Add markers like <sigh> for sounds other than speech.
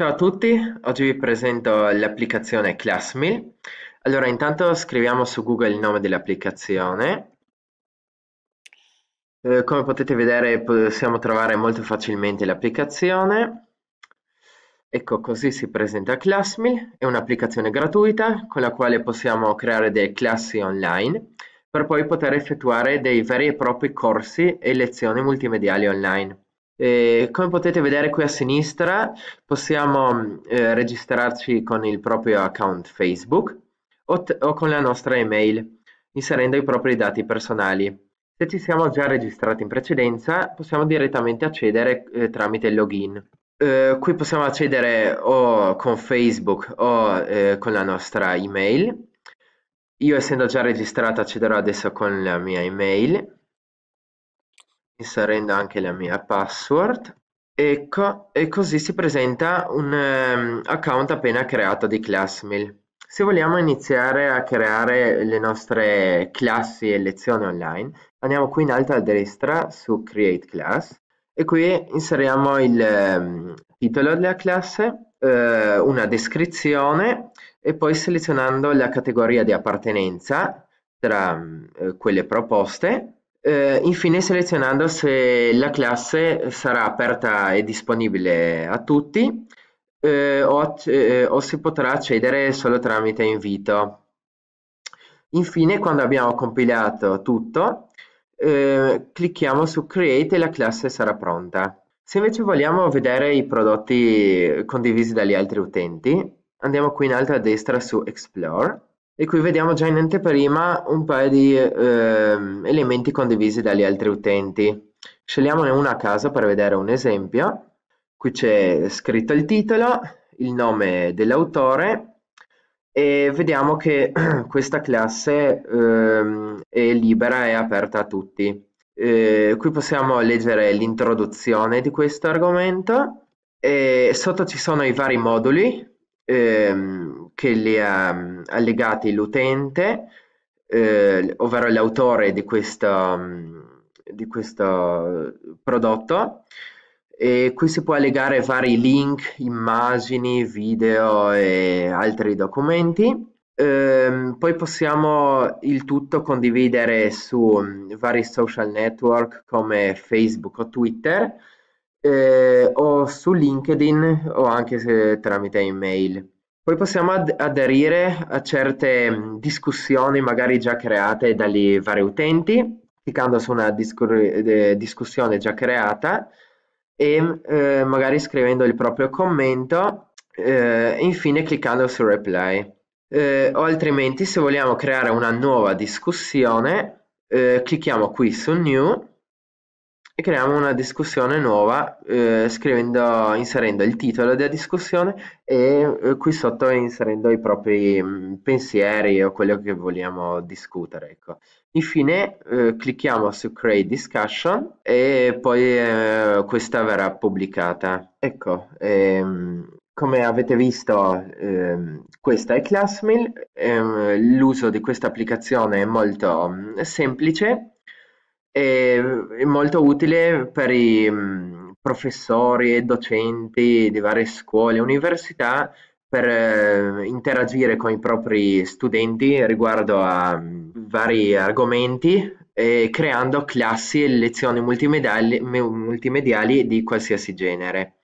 Ciao a tutti, oggi vi presento l'applicazione ClassMill. Allora, intanto scriviamo su Google il nome dell'applicazione. Eh, come potete vedere possiamo trovare molto facilmente l'applicazione. Ecco, così si presenta ClassMill, è un'applicazione gratuita con la quale possiamo creare delle classi online per poi poter effettuare dei veri e propri corsi e lezioni multimediali online. E come potete vedere qui a sinistra possiamo eh, registrarci con il proprio account Facebook o, o, con la nostra email inserendo i propri dati personali. Se ci siamo già registrati in precedenza possiamo direttamente accedere eh, tramite il login. Eh, qui possiamo accedere o con Facebook o eh, con la nostra email. Io essendo già registrato accederò adesso con la mia email inserendo anche la mia password ecco e così si presenta un um, account appena creato di classmail se vogliamo iniziare a creare le nostre classi e lezioni online andiamo qui in alto a destra su create class e qui inseriamo il um, titolo della classe eh, una descrizione e poi selezionando la categoria di appartenenza tra mm, eh, quelle proposte eh, infine selezionando se la classe sarà aperta e disponibile a tutti eh, o, eh, o, si potrà accedere solo tramite invito. Infine quando abbiamo compilato tutto eh, clicchiamo su create e la classe sarà pronta. Se invece vogliamo vedere i prodotti condivisi dagli altri utenti andiamo qui in alto a destra su explore e qui vediamo già in anteprima un paio di eh, elementi condivisi dagli altri utenti. Scegliamone una a caso per vedere un esempio. Qui c'è scritto il titolo, il nome dell'autore e vediamo che <clears throat> questa classe eh, è libera e aperta a tutti. Eh, qui possiamo leggere l'introduzione di questo argomento e eh, sotto ci sono i vari moduli ehm, che le ha allegate l'utente, eh, ovvero l'autore di, di questo prodotto e qui si può allegare vari link, immagini, video e altri documenti. Ehm, poi possiamo il tutto condividere su vari social network come Facebook o Twitter eh, o su LinkedIn o anche se, tramite email. Poi possiamo ad aderire a certe mm, discussioni magari già create dagli vari utenti, cliccando su una eh, discussione già creata e eh, magari scrivendo il proprio commento e eh, infine cliccando su reply. Eh, o altrimenti se vogliamo creare una nuova discussione eh, clicchiamo qui su new e creiamo una discussione nuova eh, scrivendo, inserendo il titolo della discussione e eh, qui sotto inserendo i propri mh, mm, pensieri o quello che vogliamo discutere. Ecco. Infine eh, clicchiamo su Create Discussion e poi eh, questa verrà pubblicata. Ecco, ehm, come avete visto ehm, questa è Classmail, ehm, l'uso di questa applicazione è molto mh, mm, semplice è, è molto utile per i professori e docenti di varie scuole e università per eh, interagire con i propri studenti riguardo a vari argomenti, e creando classi e lezioni multimediali, multimediali di qualsiasi genere.